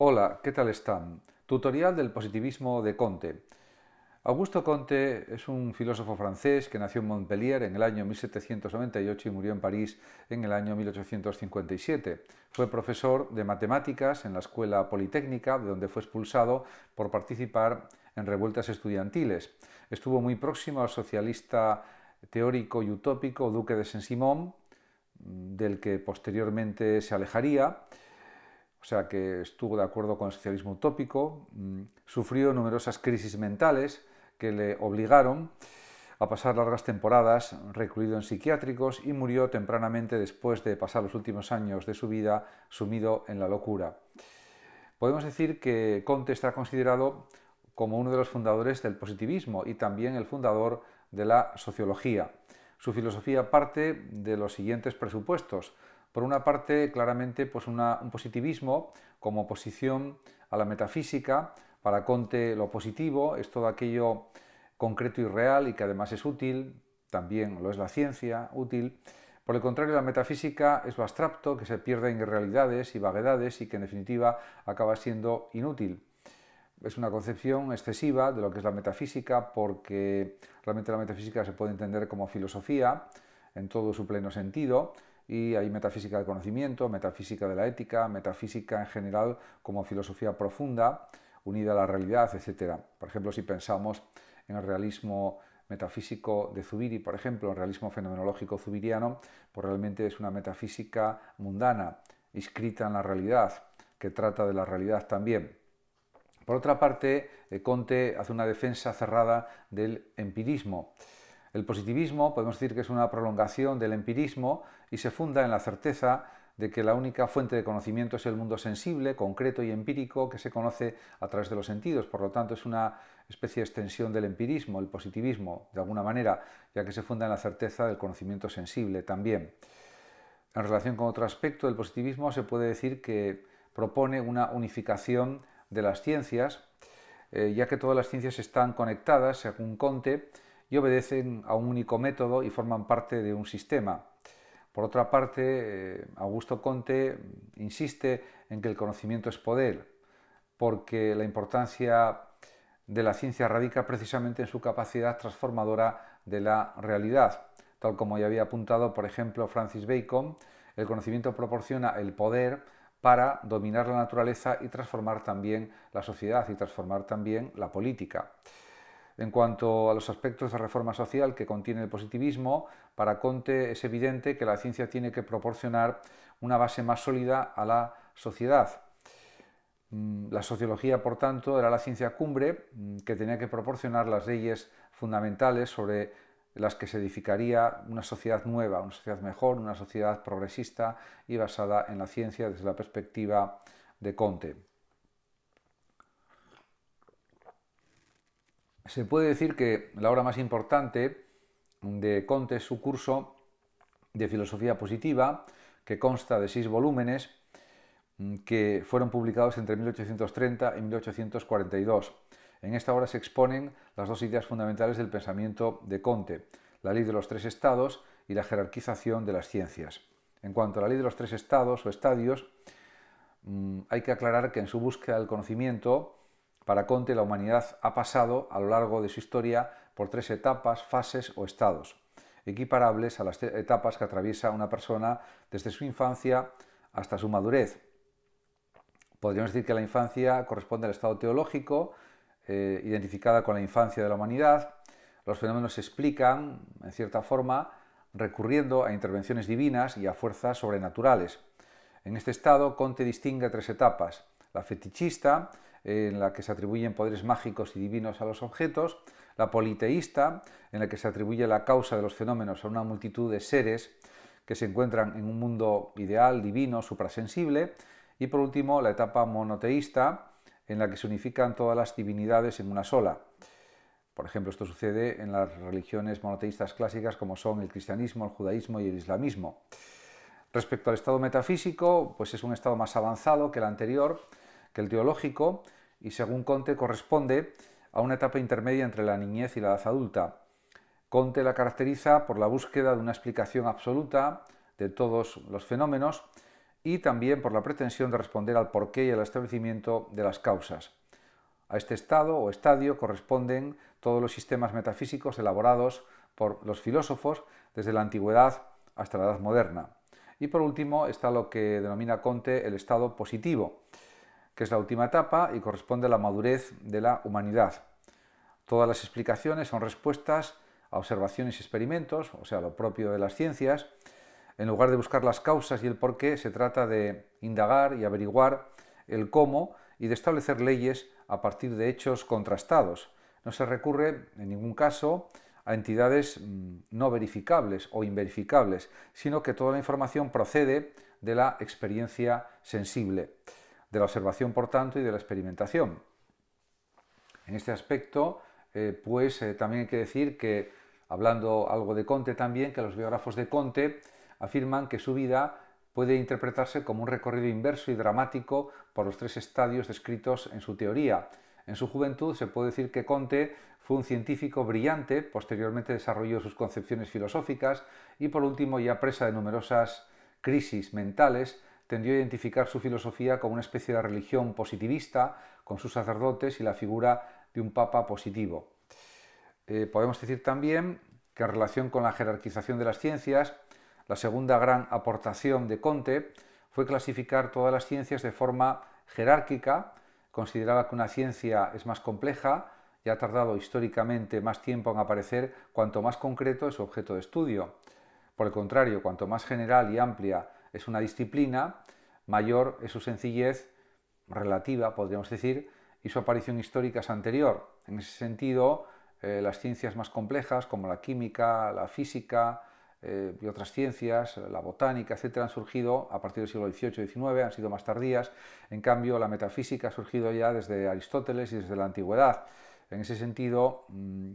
Hola, ¿qué tal están? Tutorial del positivismo de Conte. Augusto Conte es un filósofo francés que nació en Montpellier en el año 1798 y murió en París en el año 1857. Fue profesor de matemáticas en la Escuela Politécnica, de donde fue expulsado por participar en revueltas estudiantiles. Estuvo muy próximo al socialista teórico y utópico Duque de Saint-Simon, del que posteriormente se alejaría o sea que estuvo de acuerdo con el socialismo utópico, mm, sufrió numerosas crisis mentales que le obligaron a pasar largas temporadas recluido en psiquiátricos y murió tempranamente después de pasar los últimos años de su vida sumido en la locura. Podemos decir que Conte está considerado como uno de los fundadores del positivismo y también el fundador de la sociología. Su filosofía parte de los siguientes presupuestos. Por una parte, claramente, pues un positivismo como oposición a la metafísica, para Conte lo positivo es todo aquello concreto y real y que además es útil, también lo es la ciencia, útil. Por el contrario, la metafísica es lo abstracto, que se pierde en irrealidades y vaguedades y que en definitiva acaba siendo inútil. Es una concepción excesiva de lo que es la metafísica porque realmente la metafísica se puede entender como filosofía en todo su pleno sentido, y hay metafísica del conocimiento, metafísica de la ética, metafísica en general como filosofía profunda unida a la realidad, etc. Por ejemplo, si pensamos en el realismo metafísico de Zubiri, por ejemplo, el realismo fenomenológico zubiriano, pues realmente es una metafísica mundana, inscrita en la realidad, que trata de la realidad también. Por otra parte, eh, Conte hace una defensa cerrada del empirismo. El positivismo podemos decir que es una prolongación del empirismo y se funda en la certeza de que la única fuente de conocimiento es el mundo sensible, concreto y empírico que se conoce a través de los sentidos. Por lo tanto, es una especie de extensión del empirismo, el positivismo, de alguna manera, ya que se funda en la certeza del conocimiento sensible también. En relación con otro aspecto del positivismo, se puede decir que propone una unificación de las ciencias, eh, ya que todas las ciencias están conectadas, según Conte, y obedecen a un único método y forman parte de un sistema. Por otra parte, eh, Augusto Conte insiste en que el conocimiento es poder, porque la importancia de la ciencia radica precisamente en su capacidad transformadora de la realidad. Tal como ya había apuntado, por ejemplo, Francis Bacon, el conocimiento proporciona el poder para dominar la naturaleza y transformar también la sociedad y transformar también la política. En cuanto a los aspectos de reforma social que contiene el positivismo, para Conte es evidente que la ciencia tiene que proporcionar una base más sólida a la sociedad. Mm, la sociología, por tanto, era la ciencia cumbre mm, que tenía que proporcionar las leyes fundamentales sobre las que se edificaría una sociedad nueva, una sociedad mejor, una sociedad progresista y basada en la ciencia desde la perspectiva de Conte. se puede decir que la obra más importante de Conte es su curso de filosofía positiva, que consta de seis volúmenes mm, que fueron publicados entre 1830 y 1842. En esta obra se exponen las dos ideas fundamentales del pensamiento de Conte, la ley de los tres estados y la jerarquización de las ciencias. En cuanto a la ley de los tres estados o estadios, mm, hay que aclarar que en su búsqueda del conocimiento, para Conte, la humanidad ha pasado a lo largo de su historia por tres etapas, fases o estados, equiparables a las etapas que atraviesa una persona desde su infancia hasta su madurez. Podríamos decir que la infancia corresponde al estado teológico, eh, identificada con la infancia de la humanidad. Los fenómenos se explican, en cierta forma, recurriendo a intervenciones divinas y a fuerzas sobrenaturales. En este estado, Conte distingue tres etapas. La fetichista, en la que se atribuyen poderes mágicos y divinos a los objetos, la politeísta, en la que se atribuye la causa de los fenómenos a una multitud de seres que se encuentran en un mundo ideal, divino, suprasensible, y por último la etapa monoteísta, en la que se unifican todas las divinidades en una sola. Por ejemplo, esto sucede en las religiones monoteístas clásicas como son el cristianismo, el judaísmo y el islamismo. Respecto al estado metafísico, pues es un estado más avanzado que el anterior, el teológico y según Conte corresponde a una etapa intermedia entre la niñez y la edad adulta. Conte la caracteriza por la búsqueda de una explicación absoluta de todos los fenómenos y también por la pretensión de responder al porqué y al establecimiento de las causas. A este estado o estadio corresponden todos los sistemas metafísicos elaborados por los filósofos desde la antigüedad hasta la edad moderna. Y por último está lo que denomina Conte el estado positivo, que es la última etapa y corresponde a la madurez de la humanidad. Todas las explicaciones son respuestas a observaciones y experimentos, o sea, lo propio de las ciencias. En lugar de buscar las causas y el por qué, se trata de indagar y averiguar el cómo y de establecer leyes a partir de hechos contrastados. No se recurre, en ningún caso, a entidades mm, no verificables o inverificables, sino que toda la información procede de la experiencia sensible de la observación, por tanto, y de la experimentación. En este aspecto, eh, pues eh, también hay que decir que, hablando algo de Conte también, que los biógrafos de Conte afirman que su vida puede interpretarse como un recorrido inverso y dramático por los tres estadios descritos en su teoría. En su juventud se puede decir que Conte fue un científico brillante, posteriormente desarrolló sus concepciones filosóficas y por último, ya presa de numerosas crisis mentales, tendió a identificar su filosofía como una especie de religión positivista, con sus sacerdotes y la figura de un papa positivo. Eh, podemos decir también que en relación con la jerarquización de las ciencias, la segunda gran aportación de Conte fue clasificar todas las ciencias de forma jerárquica, consideraba que una ciencia es más compleja y ha tardado históricamente más tiempo en aparecer cuanto más concreto es su objeto de estudio. Por el contrario, cuanto más general y amplia es una disciplina, mayor en su sencillez relativa, podríamos decir, y su aparición histórica es anterior. En ese sentido, eh, las ciencias más complejas, como la química, la física eh, y otras ciencias, la botánica, etc., han surgido a partir del siglo XVIII y XIX, han sido más tardías. En cambio, la metafísica ha surgido ya desde Aristóteles y desde la antigüedad. En ese sentido, mm,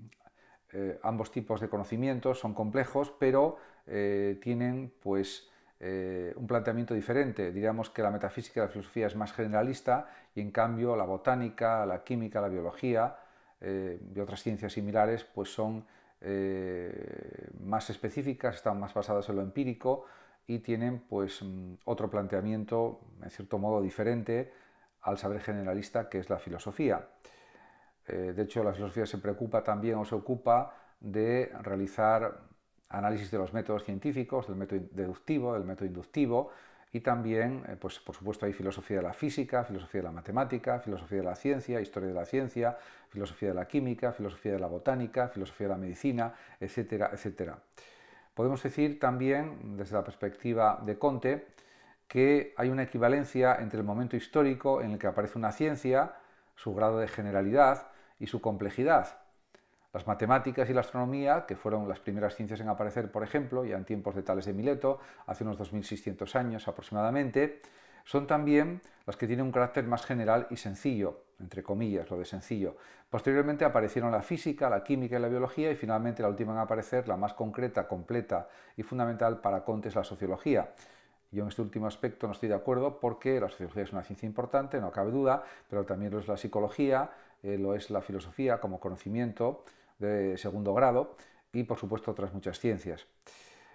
eh, ambos tipos de conocimientos son complejos, pero tienen pues eh, un planteamiento diferente. Diríamos que la metafísica y la filosofía es más generalista y en cambio la botánica, la química, la biología eh, y otras ciencias similares pues son eh, más específicas, están más basadas en lo empírico y tienen pues mm, otro planteamiento en cierto modo diferente al saber generalista que es la filosofía. de hecho la filosofía se preocupa también o se ocupa de realizar análisis de los métodos científicos, del método deductivo, del método inductivo, y también, eh, pues por supuesto, hay filosofía de la física, filosofía de la matemática, filosofía de la ciencia, historia de la ciencia, filosofía de la química, filosofía de la botánica, filosofía de la medicina, etcétera, etcétera. Podemos decir también, desde la perspectiva de Conte, que hay una equivalencia entre el momento histórico en el que aparece una ciencia, su grado de generalidad y su complejidad. Las matemáticas y la astronomía, que fueron las primeras ciencias en aparecer, por ejemplo, ya en tiempos de Tales de Mileto, hace unos 2600 años aproximadamente, son también las que tienen un carácter más general y sencillo, entre comillas, lo de sencillo. Posteriormente aparecieron la física, la química y la biología y finalmente la última en aparecer, la más concreta, completa y fundamental para Conte es la sociología. Yo en este último aspecto no estoy de acuerdo porque la sociología es una ciencia importante, no cabe duda, pero también lo es la psicología, eh, lo es la filosofía como conocimiento, de segundo grado y, por supuesto, otras muchas ciencias.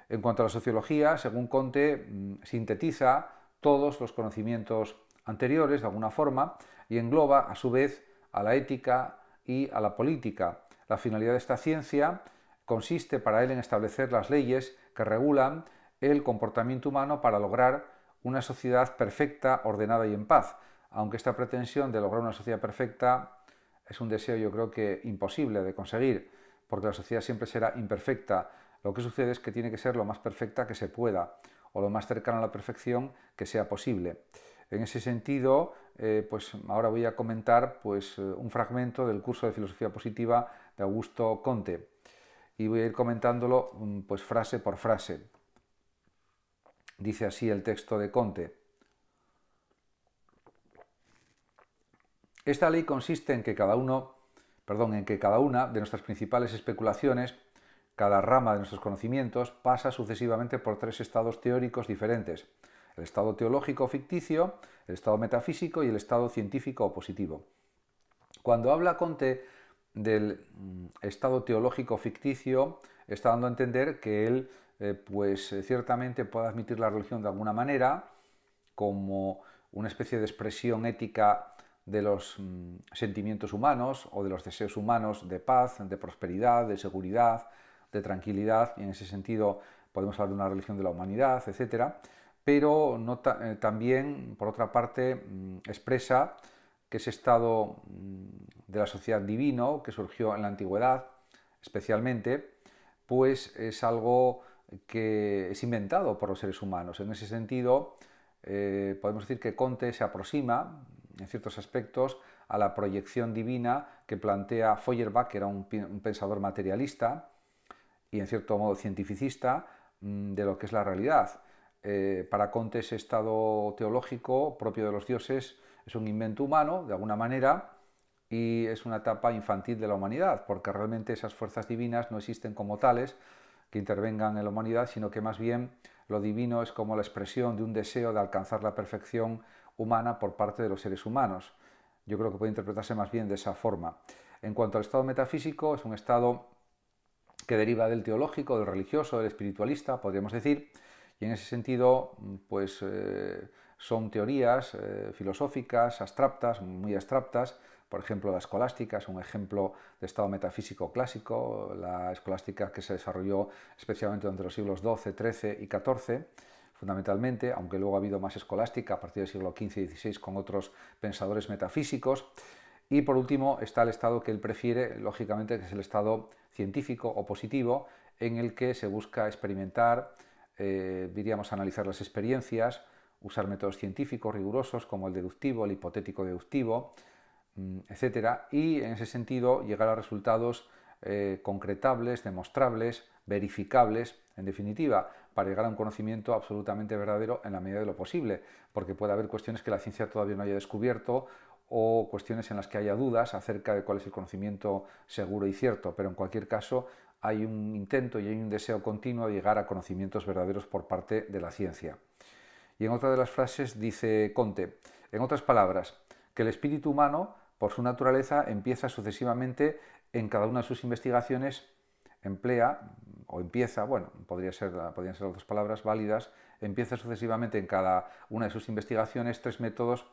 En cuanto a la sociología, según Conte, mm, sintetiza todos los conocimientos anteriores de alguna forma y engloba, a su vez, a la ética y a la política. La finalidad de esta ciencia consiste para él en establecer las leyes que regulan el comportamiento humano para lograr una sociedad perfecta, ordenada y en paz, aunque esta pretensión de lograr una sociedad perfecta es un deseo yo creo que imposible de conseguir, porque la sociedad siempre será imperfecta. Lo que sucede es que tiene que ser lo más perfecta que se pueda, o lo más cercano a la perfección que sea posible. En ese sentido, eh, pues ahora voy a comentar pues, eh, un fragmento del curso de filosofía positiva de Augusto Conte y voy a ir comentándolo mm, pues, frase por frase. Dice así el texto de Conte. Esta ley consiste en que cada una de nuestras principales especulaciones, cada rama de nuestros conocimientos, pasa sucesivamente por tres estados teóricos diferentes, el estado teológico ficticio, el estado metafísico y el estado científico o positivo. Cuando habla Conte del mm, estado teológico ficticio, está dando a entender que él, eh, pues eh, ciertamente puede admitir la religión de alguna manera como una especie de expresión ética de los mm, sentimientos humanos o de los deseos humanos de paz, de prosperidad, de seguridad, de tranquilidad, y en ese sentido podemos hablar de una religión de la humanidad, etc. Pero eh, también, por otra parte, mm, expresa que ese estado mm, de la sociedad divino que surgió en la antigüedad, especialmente, pues es algo que es inventado por los seres humanos. En ese sentido, eh, podemos decir que Conte se aproxima en ciertos aspectos a la proyección divina que plantea Feuerbach, que era un, pensador materialista y en cierto modo cientificista, mm, de lo que es la realidad. Eh, para Conte ese estado teológico propio de los dioses es un invento humano, de alguna manera, y es una etapa infantil de la humanidad, porque realmente esas fuerzas divinas no existen como tales que intervengan en la humanidad, sino que más bien lo divino es como la expresión de un deseo de alcanzar la perfección humana por parte de los seres humanos. Yo creo que puede interpretarse más bien de esa forma. En cuanto al estado metafísico, es un estado que deriva del teológico, del religioso, del espiritualista, podríamos decir, y en ese sentido, pues eh, son teorías eh, filosóficas, abstractas, muy abstractas, por ejemplo, la escolástica es un ejemplo de estado metafísico clásico, la escolástica que se desarrolló especialmente entre los siglos XII, XIII y XIV, fundamentalmente, aunque luego ha habido más escolástica a partir del siglo XV y XVI con otros pensadores metafísicos. Y por último está el estado que él prefiere, lógicamente, que es el estado científico o positivo, en el que se busca experimentar, eh, diríamos analizar las experiencias, usar métodos científicos rigurosos como el deductivo, el hipotético deductivo, mm, etcétera, y en ese sentido llegar a resultados eh, concretables, demostrables, verificables, en definitiva, para llegar a un conocimiento absolutamente verdadero en la medida de lo posible, porque puede haber cuestiones que la ciencia todavía no haya descubierto o cuestiones en las que haya dudas acerca de cuál es el conocimiento seguro y cierto, pero en cualquier caso hay un intento y hay un deseo continuo de llegar a conocimientos verdaderos por parte de la ciencia. Y en otra de las frases dice Conte, en otras palabras, que el espíritu humano, por su naturaleza, empieza sucesivamente en cada una de sus investigaciones emplea o empieza, bueno, ser, podrían ser otras palabras válidas, empieza sucesivamente en cada una de sus investigaciones tres métodos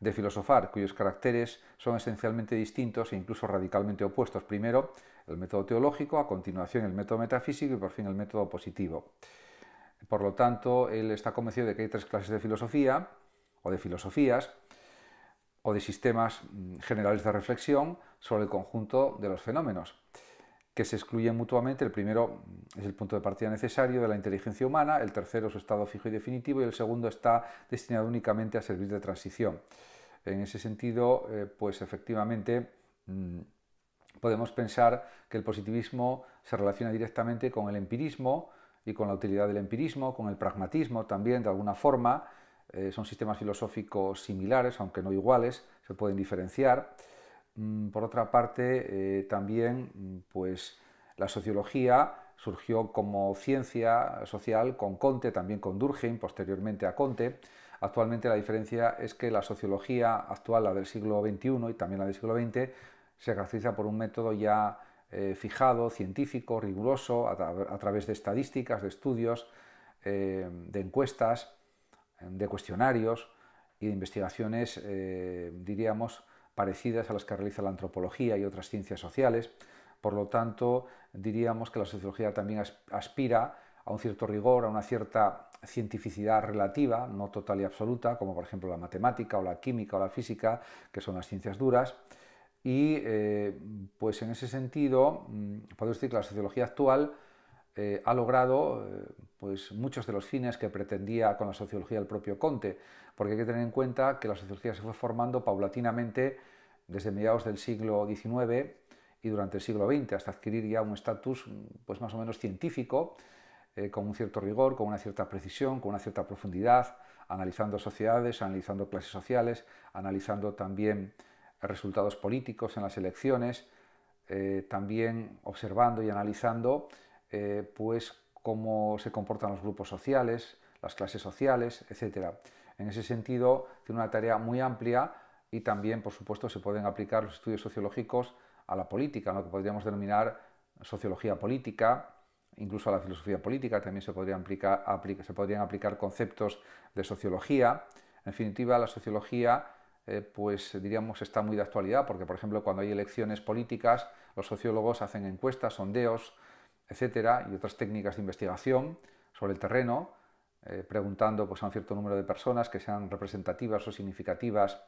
de filosofar, cuyos caracteres son esencialmente distintos e incluso radicalmente opuestos. Primero el método teológico, a continuación el método metafísico y por fin el método positivo. Por lo tanto, él está convencido de que hay tres clases de filosofía, o de filosofías, o de sistemas mm, generales de reflexión sobre el conjunto de los fenómenos que se excluyen mutuamente. El primero es el punto de partida necesario de la inteligencia humana, el tercero su estado fijo y definitivo y el segundo está destinado únicamente a servir de transición. En ese sentido, eh, pues efectivamente mm, podemos pensar que el positivismo se relaciona directamente con el empirismo y con la utilidad del empirismo, con el pragmatismo también de alguna forma. Eh, son sistemas filosóficos similares, aunque no iguales, se pueden diferenciar. Mm, por otra parte, eh, también mm, pues, la sociología surgió como ciencia social con Conte, también con Durkheim, posteriormente a Conte. Actualmente la diferencia es que la sociología actual, la del siglo XXI y también la del siglo XX, se caracteriza por un método ya eh, fijado, científico, riguroso, a, través de estadísticas, de estudios, eh, de encuestas, de cuestionarios y de investigaciones, diríamos, parecidas a las que realiza la antropología y otras ciencias sociales. Por lo tanto, diríamos que la sociología también aspira a un cierto rigor, a una cierta cientificidad relativa, no total y absoluta, como por ejemplo la matemática o la química o la física, que son las ciencias duras. Y eh, pues en ese sentido, mm, podemos decir que la sociología actual eh, ha logrado eh, pues muchos de los fines que pretendía con la sociología el propio Conte, porque hay que tener en cuenta que la sociología se fue formando paulatinamente desde mediados del siglo XIX y durante el siglo XX, hasta adquirir ya un estatus pues más o menos científico, eh, con un cierto rigor, con una cierta precisión, con una cierta profundidad, analizando sociedades, analizando clases sociales, analizando también resultados políticos en las elecciones, también observando y analizando eh, pues cómo se comportan los grupos sociales, las clases sociales, etc. En ese sentido, tiene una tarea muy amplia y también, por supuesto, se pueden aplicar los estudios sociológicos a la política, lo que podríamos denominar sociología política, incluso a la filosofía política, también se podrían aplicar, conceptos de sociología. En definitiva, la sociología, eh, pues diríamos, está muy de actualidad, porque, por ejemplo, cuando hay elecciones políticas, los sociólogos hacen encuestas, sondeos, etcétera, y otras técnicas de investigación sobre el terreno, eh, preguntando pues, a un cierto número de personas que sean representativas o significativas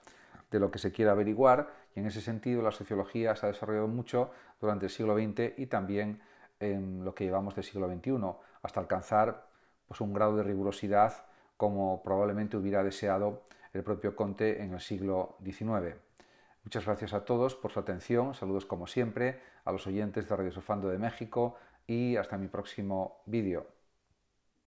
de lo que se quiera averiguar, y en ese sentido la sociología se ha desarrollado mucho durante el siglo XX y también en lo que llevamos del siglo XXI, hasta alcanzar pues, un grado de rigurosidad como probablemente hubiera deseado el propio Conte en el siglo XIX. Muchas gracias a todos por su atención, saludos como siempre a los oyentes de Radio Sofando de México, y hasta mi próximo vídeo.